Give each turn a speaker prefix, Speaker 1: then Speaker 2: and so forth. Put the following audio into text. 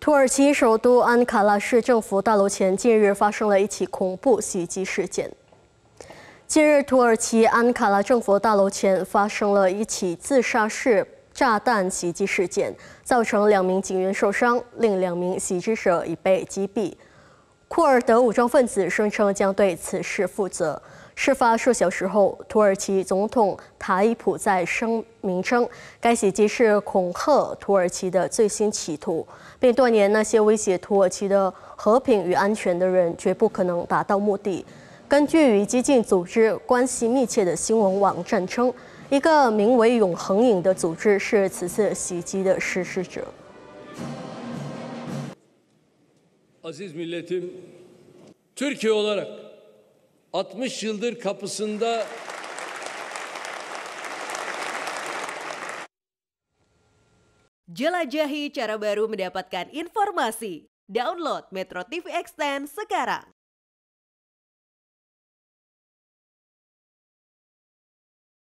Speaker 1: 土耳其首都安卡拉市政府大楼前近日发生了一起恐怖袭击事件。近日，土耳其安卡拉政府大楼前发生了一起自杀式炸弹袭击事件，造成两名警员受伤，另两名袭击者已被击毙。库尔德武装分子声称将对此事负责。事发数小时后，土耳其总统塔伊普在声明称，该袭击是恐吓土耳其的最新企图，并断言那些威胁土耳其的和平与安全的人绝不可能达到目的。根据与激进组织关系密切的新闻网站称，一个名为“永恒影”的组织是此次袭击的实施者。
Speaker 2: Aziz milletim, Türkiye olarak. 60 yıldır kapısında
Speaker 3: Jelajahi cara baru mendapatkan informasi. Download Metro TV Extend sekarang.